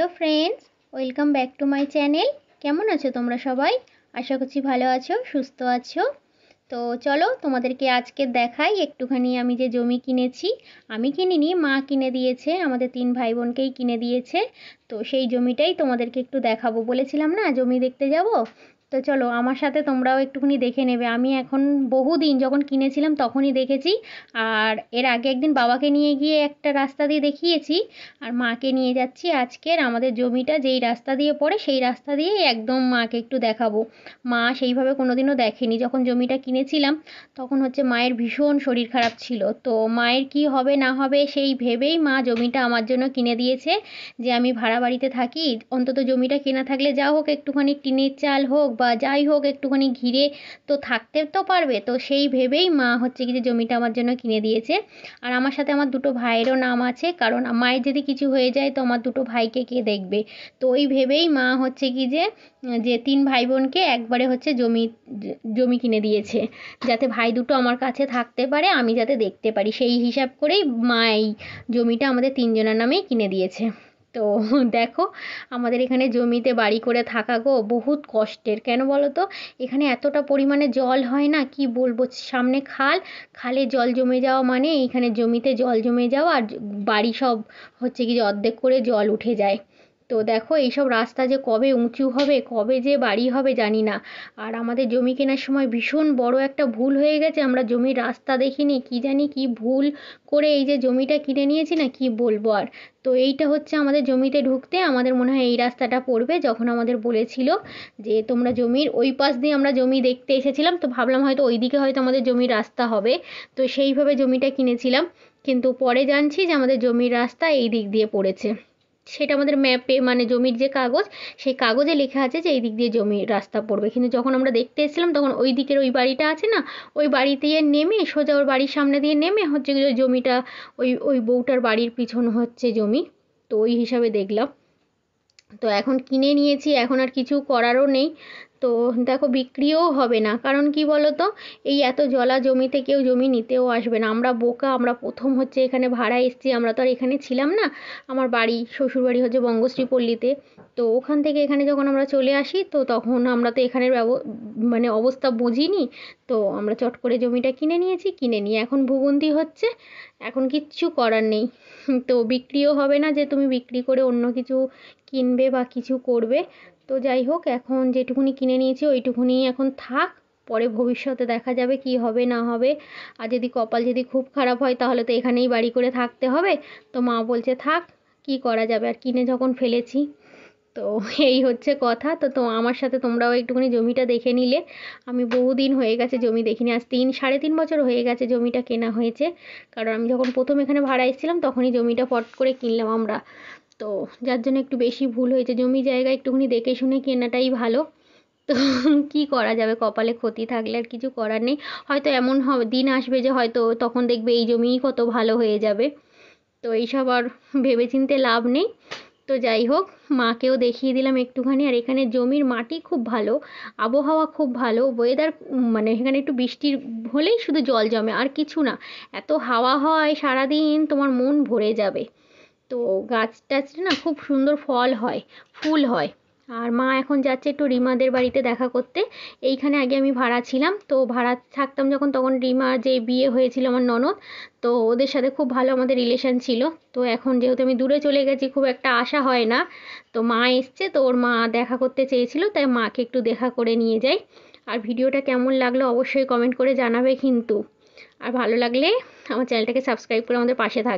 hello friends welcome back to my channel কেমন আছো তোমরা সবাই আশা করছি ভালো আছো সুস্থ আছো তো চলো তোমাদেরকে আজকে দেখাই একটুখানি আমি যে জমি কিনেছি আমি কিনিনি মা কিনে দিয়েছে আমাদের তিন ভাই বোনকেই কিনে দিয়েছে তো সেই জমিটাই তোমাদেরকে একটু দেখাবো বলেছিলাম না জমি দেখতে যাব তো চলো আমার সাথে তোমরাও একটুখানি দেখে নেবে আমি এখন বহু দিন যখন কিনেছিলাম তখনই দেখেছি আর এর আগে একদিন বাবাকে নিয়ে গিয়ে একটা রাস্তা দিয়ে দেখিয়েছি আর মাকে নিয়ে যাচ্ছি আজকের আমাদের জমিটা যেই রাস্তা দিয়ে পড়ে সেই রাস্তা দিয়ে একদম মাকে একটু দেখাবো মা সেইভাবে কোনোদিনও দেখেনি যখন জমিটা কিনেছিলাম তখন হচ্ছে মায়ের ভীষণ শরীর খারাপ ছিল তো মায়ের কি হবে না হবে সেই ভেবেই মা জমিটা আমার জন্য কিনে দিয়েছে যে আমি ভাড়া বাড়িতে থাকি অন্তত জমিটা কেনা থাকলে যা হোক একটুখানি টিনের চাল হোক বা যাই হোক একটুখানি ঘিরে তো থাকতে তো পারবে তো সেই ভেবেই মা হচ্ছে কি যে জমিটা আমার জন্য কিনে দিয়েছে আর আমার সাথে আমার দুটো ভাইয়েরও নাম আছে কারণ মায়ের যদি কিছু হয়ে যায় তো আমার দুটো ভাইকে কে দেখবে তো ওই ভেবেই মা হচ্ছে কি যে যে তিন ভাই বোনকে একবারে হচ্ছে জমি জমি কিনে দিয়েছে যাতে ভাই দুটো আমার কাছে থাকতে পারে আমি যাতে দেখতে পারি সেই হিসাব করেই মা এই জমিটা আমাদের তিনজনের নামেই কিনে দিয়েছে তো দেখো আমাদের এখানে জমিতে বাড়ি করে থাকা গো বহুত কষ্টের কেন বলো তো এখানে এতটা পরিমাণে জল হয় না কি বলবো সামনে খাল খালে জল জমে যাওয়া মানে এখানে জমিতে জল জমে যাওয়া আর বাড়ি সব হচ্ছে কি অর্ধেক করে জল উঠে যায় তো দেখো এইসব রাস্তা যে কবে উঁচু হবে কবে যে বাড়ি হবে জানি না আর আমাদের জমি কেনার সময় ভীষণ বড় একটা ভুল হয়ে গেছে আমরা জমির রাস্তা দেখিনি কি জানি কি ভুল করে এই যে জমিটা কিনে নিয়েছি না কি বলবো আর তো এইটা হচ্ছে আমাদের জমিতে ঢুকতে আমাদের মনে হয় এই রাস্তাটা পড়বে যখন আমাদের বলেছিল যে তোমরা জমির ওই পাশ দিয়ে আমরা জমি দেখতে এসেছিলাম তো ভাবলাম হয়তো ওই দিকে হয়তো আমাদের জমির রাস্তা হবে তো সেইভাবে জমিটা কিনেছিলাম কিন্তু পরে জানছি যে আমাদের জমির রাস্তা এই দিক দিয়ে পড়েছে সেটা আমাদের ম্যাপে মানে জমির যে কাগজ সেই কাগজে লেখা আছে যে এই দিক দিয়ে জমি রাস্তা পড়বে কিন্তু যখন আমরা দেখতে এসেছিলাম তখন ওই দিকের ওই বাড়িটা আছে না ওই বাড়ি দিয়ে নেমে সোজা ওর বাড়ির সামনে দিয়ে নেমে হচ্ছে জমিটা ওই ওই বউটার বাড়ির পিছন হচ্ছে জমি তো ওই হিসাবে দেখলাম তো এখন কিনে নিয়েছি এখন আর কিছু করারও নেই তো দেখো বিক্রিও হবে না কারণ কি বলো তো এই এত জলা জমিতে কেউ জমি নিতেও আসবে না আমরা বোকা আমরা প্রথম হচ্ছে এখানে ভাড়া এসেছি আমরা তো আর এখানে ছিলাম না আমার বাড়ি শ্বশুরবাড়ি হচ্ছে বঙ্গশ্রী পল্লীতে তো ওখান থেকে এখানে যখন আমরা চলে আসি তো তখন আমরা তো এখানের মানে অবস্থা বুঝিনি তো আমরা চট করে জমিটা কিনে নিয়েছি কিনে নিয়ে এখন ভুগুন্দি হচ্ছে এখন কিচ্ছু করার নেই তো বিক্রিও হবে না যে তুমি বিক্রি করে অন্য কিছু কিনবে বা কিছু করবে তো যাই হোক এখন যেটুকুনি কিনে নিয়েছি ওইটুকুনি এখন থাক পরে ভবিষ্যতে দেখা যাবে কি হবে না হবে আর যদি কপাল যদি খুব খারাপ হয় তাহলে তো এখানেই বাড়ি করে থাকতে হবে তো মা বলছে থাক কি করা যাবে আর কিনে যখন ফেলেছি তো এই হচ্ছে কথা তো তো আমার সাথে তোমরাও একটুখানি জমিটা দেখে নিলে আমি বহুদিন হয়ে গেছে জমি দেখিনি আজ তিন সাড়ে তিন বছর হয়ে গেছে জমিটা কেনা হয়েছে কারণ আমি যখন প্রথম এখানে ভাড়া এসেছিলাম তখনই জমিটা ফট করে কিনলাম আমরা তো যার জন্য একটু বেশি ভুল হয়েছে জমি জায়গা একটুখানি দেখে শুনে কেনাটাই ভালো তো কী করা যাবে কপালে ক্ষতি থাকলে আর কিছু করার নেই হয়তো এমন হবে দিন আসবে যে হয়তো তখন দেখবে এই জমিই কত ভালো হয়ে যাবে তো এইসব আর ভেবেচিন্তে লাভ নেই তো যাই হোক মাকেও দেখিয়ে দিলাম একটুখানি আর এখানে জমির মাটি খুব ভালো আবহাওয়া খুব ভালো ওয়েদার মানে এখানে একটু বৃষ্টির হলেই শুধু জল জমে আর কিছু না এত হাওয়া হয় সারাদিন তোমার মন ভরে যাবে তো গাছ টাছ না খুব সুন্দর ফল হয় ফুল হয় আর মা এখন যাচ্ছে একটু রিমাদের বাড়িতে দেখা করতে এইখানে আগে আমি ভাড়া ছিলাম তো ভাড়া থাকতাম যখন তখন রিমা যে বিয়ে হয়েছিল আমার ননদ তো ওদের সাথে খুব ভালো আমাদের রিলেশান ছিল তো এখন যেহেতু আমি দূরে চলে গেছি খুব একটা আশা হয় না তো মা এসছে তো ওর মা দেখা করতে চেয়েছিল তাই মাকে একটু দেখা করে নিয়ে যাই আর ভিডিওটা কেমন লাগলো অবশ্যই কমেন্ট করে জানাবে কিন্তু আর ভালো লাগলে আমার চ্যানেলটাকে সাবস্ক্রাইব করে আমাদের পাশে থাকবে